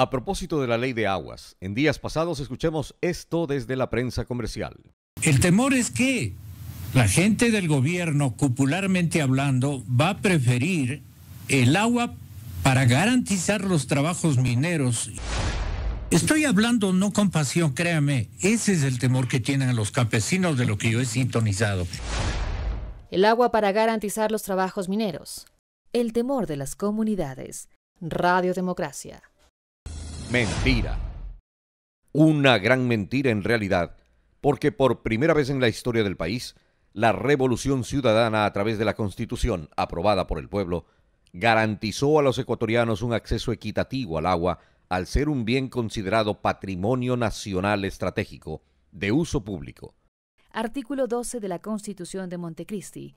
A propósito de la ley de aguas, en días pasados escuchemos esto desde la prensa comercial. El temor es que la gente del gobierno, popularmente hablando, va a preferir el agua para garantizar los trabajos mineros. Estoy hablando no con pasión, créame, ese es el temor que tienen los campesinos de lo que yo he sintonizado. El agua para garantizar los trabajos mineros. El temor de las comunidades. Radio Democracia. Mentira. Una gran mentira en realidad, porque por primera vez en la historia del país, la revolución ciudadana a través de la Constitución, aprobada por el pueblo, garantizó a los ecuatorianos un acceso equitativo al agua al ser un bien considerado patrimonio nacional estratégico de uso público. Artículo 12 de la Constitución de Montecristi.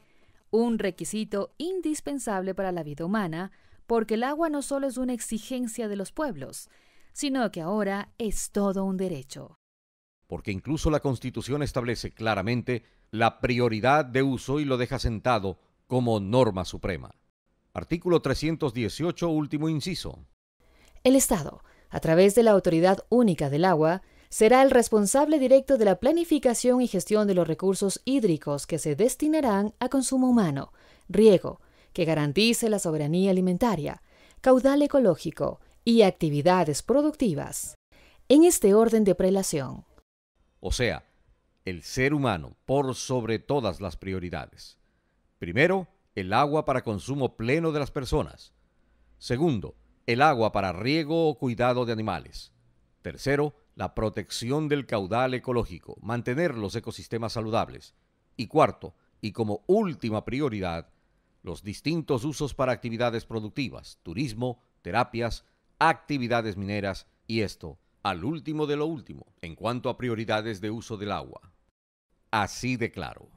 Un requisito indispensable para la vida humana, porque el agua no solo es una exigencia de los pueblos, sino que ahora es todo un derecho. Porque incluso la Constitución establece claramente la prioridad de uso y lo deja sentado como norma suprema. Artículo 318, último inciso. El Estado, a través de la Autoridad Única del Agua, será el responsable directo de la planificación y gestión de los recursos hídricos que se destinarán a consumo humano, riego, que garantice la soberanía alimentaria, caudal ecológico, y actividades productivas en este orden de prelación. O sea, el ser humano por sobre todas las prioridades. Primero, el agua para consumo pleno de las personas. Segundo, el agua para riego o cuidado de animales. Tercero, la protección del caudal ecológico, mantener los ecosistemas saludables. Y cuarto, y como última prioridad, los distintos usos para actividades productivas, turismo, terapias, actividades mineras y esto al último de lo último en cuanto a prioridades de uso del agua. Así de claro.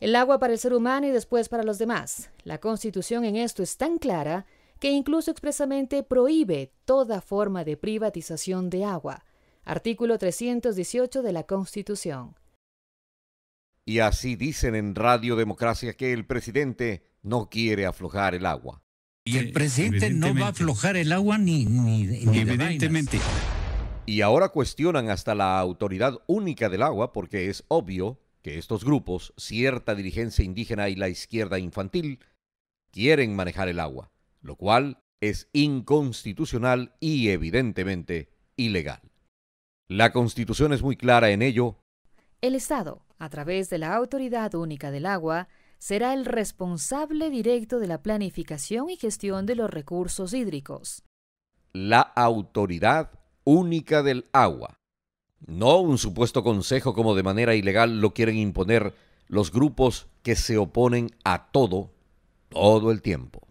El agua para el ser humano y después para los demás. La Constitución en esto es tan clara que incluso expresamente prohíbe toda forma de privatización de agua. Artículo 318 de la Constitución. Y así dicen en Radio Democracia que el presidente no quiere aflojar el agua. Y el presidente no va a aflojar el agua ni... ni, evidentemente. y ahora cuestionan hasta la autoridad única del agua porque es obvio que estos grupos, cierta dirigencia indígena y la izquierda infantil, quieren manejar el agua, lo cual es inconstitucional y evidentemente ilegal. La Constitución es muy clara en ello. El Estado, a través de la Autoridad Única del Agua, será el responsable directo de la planificación y gestión de los recursos hídricos. La autoridad única del agua. No un supuesto consejo como de manera ilegal lo quieren imponer los grupos que se oponen a todo, todo el tiempo.